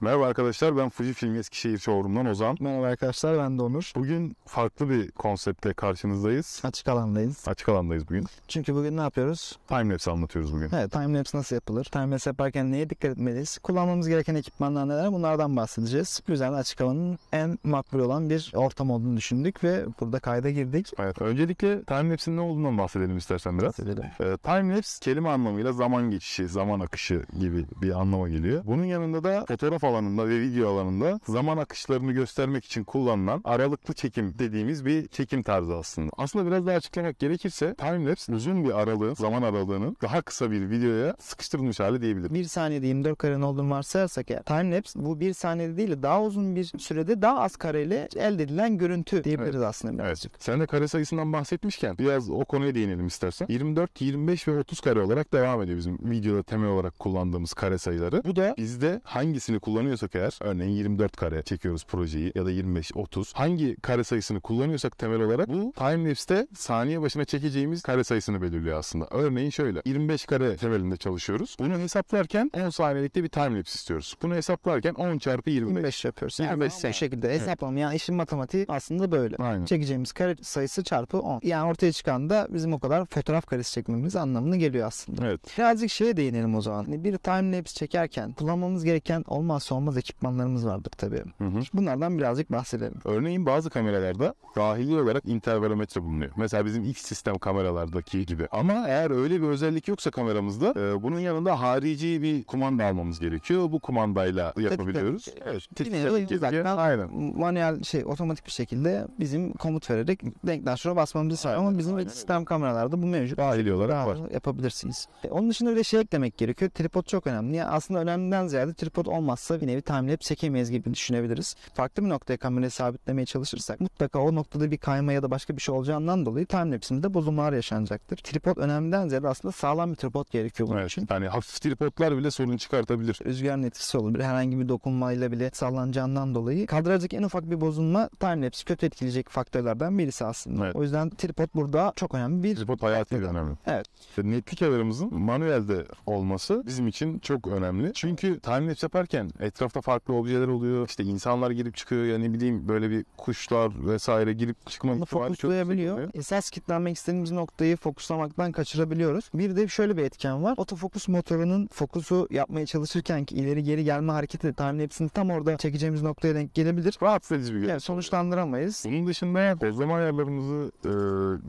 Merhaba arkadaşlar ben Fuji Film Eskişehir Showroom'dan Ozan. Merhaba arkadaşlar ben de Onur. Bugün farklı bir konseptle karşınızdayız. Açık alandayız. Açık alandayız bugün. Çünkü bugün ne yapıyoruz? Timelapse anlatıyoruz bugün. Evet timelapse nasıl yapılır? Timelapse yaparken neye dikkat etmeliyiz? Kullanmamız gereken ekipmanlar neler? Bunlardan bahsedeceğiz. Güzel açık alanın en makbul olan bir ortam olduğunu düşündük ve burada kayda girdik. Evet öncelikle timelapse'in ne olduğundan bahsedelim istersen biraz. Bahsedelim. Ee, timelapse kelime anlamıyla zaman geçişi, zaman akışı gibi bir anlama geliyor. Bunun yanında da fotoğraf alanında ve video alanında zaman akışlarını göstermek için kullanılan aralıklı çekim dediğimiz bir çekim tarzı aslında. Aslında biraz daha açıklamak gerekirse timelapse uzun bir aralığı, zaman aralığının daha kısa bir videoya sıkıştırılmış hali diyebilirim. Bir saniyede 24 karenin olduğunu varsayarsak eğer timelapse bu bir saniyede değil daha uzun bir sürede daha az kareyle elde edilen görüntü diyebiliriz evet. aslında birazcık. Evet. Sen de kare sayısından bahsetmişken biraz o konuya değinelim istersen. 24, 25 ve 30 kare olarak devam ediyor bizim videoda temel olarak kullandığımız kare sayıları. Bu da bizde hangisini kullan kullanıyorsak eğer örneğin 24 kare çekiyoruz projeyi ya da 25-30 hangi kare sayısını kullanıyorsak temel olarak bu timelapse'te saniye başına çekeceğimiz kare sayısını belirliyor aslında. Örneğin şöyle 25 kare temelinde çalışıyoruz. Bunu hesaplarken 10 saniyelikte bir timelapse istiyoruz. Bunu hesaplarken 10 çarpı 25. 25 yapıyoruz. Yani 25 bu şekilde hesaplama. Yani işin matematiği aslında böyle. Aynen. Çekeceğimiz kare sayısı çarpı 10. Yani ortaya çıkan da bizim o kadar fotoğraf karesi çekmemiz anlamına geliyor aslında. Evet. Birazcık şeye değinelim o zaman. Hani bir timelapse çekerken kullanmamız gereken olmaz olmaz ekipmanlarımız vardır tabii. Hı hı. Bunlardan birazcık bahsedelim. Örneğin bazı kameralarda dahili olarak intervalometre bulunuyor. Mesela bizim X sistem kameralardaki gibi. Ama eğer öyle bir özellik yoksa kameramızda e, bunun yanında harici bir kumanda almamız gerekiyor. Bu kumandayla yapabiliyoruz. Tabii, tabii. Evet. Yine uzaktan Aynen. manuel şey otomatik bir şekilde bizim komut vererek denktaşlara basmamızı sağlıyor. Ama bizim Aynen. sistem kameralarda bu mevcut. Dahili olarak var. Yapabilirsiniz. E, onun dışında bir de şey eklemek gerekiyor. Tripod çok önemli. aslında önemliden ziyade tripod olmazsa bir nevi timelapse çekemeyiz gibi düşünebiliriz. Farklı bir noktaya kamerayı sabitlemeye çalışırsak mutlaka o noktada bir kayma ya da başka bir şey olacağından dolayı timelapse'imizde bozulmalar yaşanacaktır. Tripod önemliden ziyade aslında sağlam bir tripod gerekiyor bunun evet, için. Yani hafif tripodlar bile sorun çıkartabilir. Rüzgarın etkisi olabilir. Herhangi bir dokunmayla bile sallanacağından dolayı kadrajdaki en ufak bir bozulma timelapse kötü etkileyecek faktörlerden birisi aslında. Evet. O yüzden tripod burada çok önemli bir Tripod hayati faktör. önemli. Evet. netlik ayarımızın manuelde olması bizim için çok önemli. Çünkü timelapse yaparken Etrafta farklı objeler oluyor. İşte insanlar girip çıkıyor ya ne bileyim böyle bir kuşlar vesaire girip çıkma ihtimali çok yüksek. Esas kitlenmek istediğimiz noktayı fokuslamaktan kaçırabiliyoruz. Bir de şöyle bir etken var. Otofokus motorunun fokusu yapmaya çalışırken ki ileri geri gelme hareketi tahmin hepsini tam orada çekeceğimiz noktaya denk gelebilir. Rahatsız edici bir yani sonuçlandıramayız. Bunun dışında gözleme ayarlarımızı e,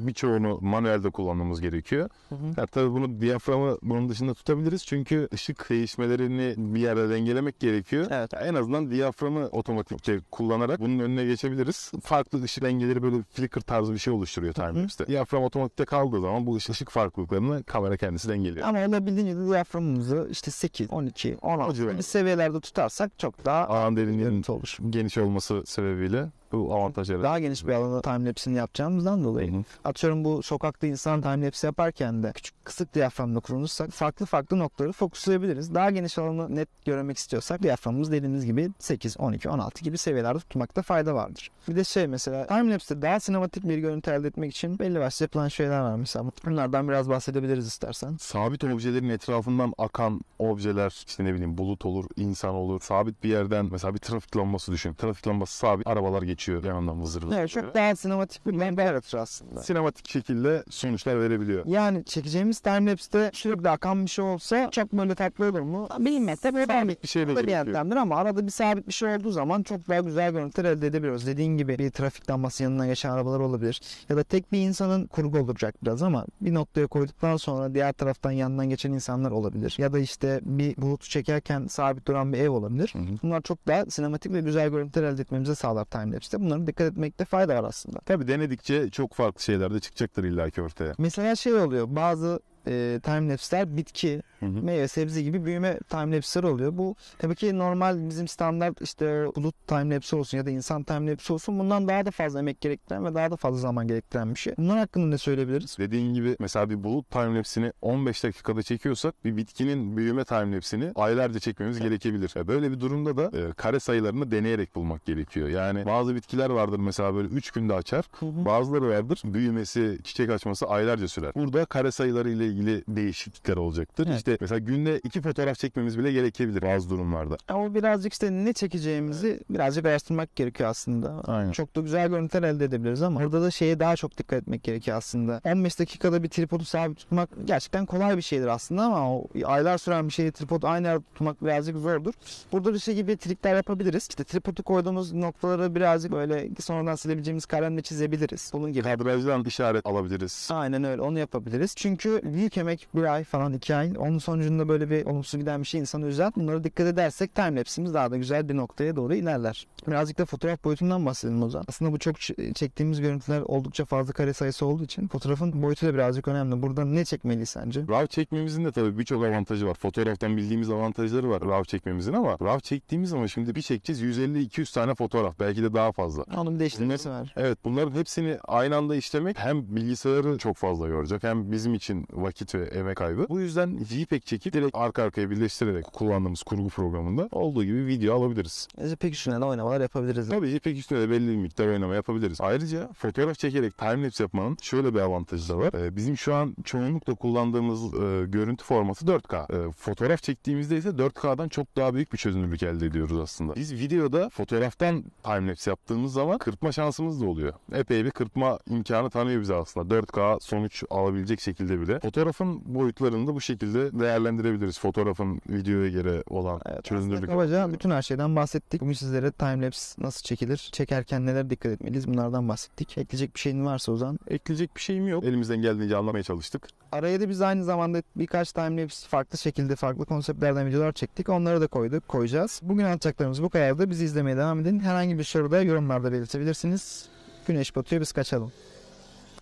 birçoğunu manuelde kullanmamız gerekiyor. Hı hı. Yani tabii bunu diyaframı bunun dışında tutabiliriz çünkü ışık değişmelerini bir yerde dengelemek gerekiyor gerekiyor. Evet. En azından diyaframı otomatikçe kullanarak bunun önüne geçebiliriz. Farklı ışık dengeleri böyle flicker tarzı bir şey oluşturuyor termimizde. Diyafram otomatikte kaldığı zaman bu ışık farklılıklarını kamera kendisi dengeliyor. Ama olabildiğince diyaframımızı işte 8, 12, 16 gibi seviyelerde tutarsak çok daha ağın derinliğinin olur. geniş olması sebebiyle bu avantaj evet. Daha geniş bir alanda timelapse'ini yapacağımızdan dolayı. Hı-hı. Atıyorum bu sokakta insan timelapse yaparken de küçük kısık diyaframla kurulursak farklı farklı noktaları fokuslayabiliriz. Daha geniş alanı net görmek istiyorsak diyaframımız dediğiniz gibi 8, 12, 16 gibi seviyelerde tutmakta fayda vardır. Bir de şey mesela timelapse'de daha sinematik bir görüntü elde etmek için belli başlı yapılan şeyler var mesela. Bunlardan biraz bahsedebiliriz istersen. Sabit objelerin etrafından akan objeler işte ne bileyim bulut olur, insan olur. Sabit bir yerden mesela bir trafik lambası düşün. Trafik lambası sabit arabalar geçiyor geçiyor bir anlamda zırhlı. Evet, çok daha sinematik bir membe yaratır aslında. Sinematik şekilde sonuçlar verebiliyor. Yani çekeceğimiz timelapse'de sürekli akan bir şey olsa çok böyle takla olur mu? Bilmezse böyle sabit bir şeyle bir yöntemdir ama arada bir sabit bir şey olduğu zaman çok daha güzel görüntüler elde edebiliyoruz. Dediğin gibi bir trafik lambası yanına geçen arabalar olabilir. Ya da tek bir insanın kurgu olacak biraz ama bir noktaya koyduktan sonra diğer taraftan yandan geçen insanlar olabilir. Ya da işte bir bulutu çekerken sabit duran bir ev olabilir. Hı hı. Bunlar çok daha sinematik ve güzel görüntüler elde etmemize sağlar timelapse. İşte bunlara dikkat etmekte fayda var aslında. Tabii denedikçe çok farklı şeyler de çıkacaktır illaki ortaya. Mesela şey oluyor bazı e, timelapse'ler bitki, hı hı. meyve, sebze gibi büyüme timelapse'ler oluyor. Bu tabii ki normal bizim standart işte bulut timelapse olsun ya da insan timelapse olsun bundan daha da fazla emek gerektiren ve daha da fazla zaman gerektiren bir şey. Bunlar hakkında ne söyleyebiliriz? Dediğin gibi mesela bir bulut timelapse'ini 15 dakikada çekiyorsak bir bitkinin büyüme timelapse'ini aylarca çekmemiz evet. gerekebilir. E, böyle bir durumda da e, kare sayılarını deneyerek bulmak gerekiyor. Yani bazı bitkiler vardır mesela böyle 3 günde açar. Hı hı. Bazıları vardır büyümesi, çiçek açması aylarca sürer. Burada kare sayıları ile ilgili değişiklikler olacaktır. Evet. İşte mesela günde iki fotoğraf çekmemiz bile gerekebilir bazı durumlarda. Ama birazcık işte ne çekeceğimizi evet. birazcık araştırmak gerekiyor aslında. Aynen. Çok da güzel görüntüler elde edebiliriz ama orada da şeye daha çok dikkat etmek gerekiyor aslında. 15 dakikada bir tripodu sabit tutmak gerçekten kolay bir şeydir aslında ama o aylar süren bir şeyi tripod aynı yerde tutmak birazcık zordur. Burada bir şey gibi trikler yapabiliriz. İşte tripodu koyduğumuz noktaları birazcık böyle sonradan silebileceğimiz kalemle çizebiliriz. Bunun gibi. Kadrajdan işaret alabiliriz. Aynen öyle onu yapabiliriz. Çünkü bir ilk emek bir ay falan iki ay. Onun sonucunda böyle bir olumsuz giden bir şey insanı üzer. Bunlara dikkat edersek timelapse'imiz daha da güzel bir noktaya doğru ilerler. Birazcık da fotoğraf boyutundan bahsedelim o zaman. Aslında bu çok çektiğimiz görüntüler oldukça fazla kare sayısı olduğu için fotoğrafın boyutu da birazcık önemli. Burada ne çekmeliyiz sence? RAW çekmemizin de tabii birçok avantajı var. Fotoğraftan bildiğimiz avantajları var RAW çekmemizin ama RAW çektiğimiz ama şimdi bir çekeceğiz 150-200 tane fotoğraf belki de daha fazla. Onun değiştirmesi var. Evet bunların hepsini aynı anda işlemek hem bilgisayarı çok fazla yoracak hem bizim için vakit vakit ve emek kaybı. Bu yüzden JPEG çekip direkt arka arkaya birleştirerek kullandığımız kurgu programında olduğu gibi video alabiliriz. JPEG e, üstüne de oynamalar yapabiliriz. Tabii JPEG üstüne de belli bir miktar oynama yapabiliriz. Ayrıca fotoğraf çekerek timelapse yapmanın şöyle bir avantajı da var. E, bizim şu an çoğunlukla kullandığımız e, görüntü formatı 4K. fotoğraf çektiğimizde ise 4K'dan çok daha büyük bir çözünürlük elde ediyoruz aslında. Biz videoda fotoğraftan timelapse yaptığımız zaman kırpma şansımız da oluyor. Epey bir kırpma imkanı tanıyor bize aslında. 4K sonuç alabilecek şekilde bile. Fotoğraf Fotoğrafın boyutlarını da bu şekilde değerlendirebiliriz. Fotoğrafın videoya göre olan evet, çözünürlük. Kabaca bütün her şeyden bahsettik. Bugün sizlere timelapse nasıl çekilir, çekerken neler dikkat etmeliyiz bunlardan bahsettik. Ekleyecek bir şeyin varsa Ozan. Ekleyecek bir şeyim yok. Elimizden geldiğince anlamaya çalıştık. Araya da biz aynı zamanda birkaç timelapse farklı şekilde farklı konseptlerden videolar çektik. Onları da koyduk, koyacağız. Bugün anlatacaklarımız bu kadar da bizi izlemeye devam edin. Herhangi bir soruda yorumlarda belirtebilirsiniz. Güneş batıyor biz kaçalım.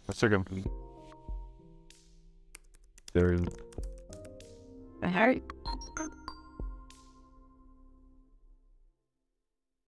Hoşçakalın. there. Harry.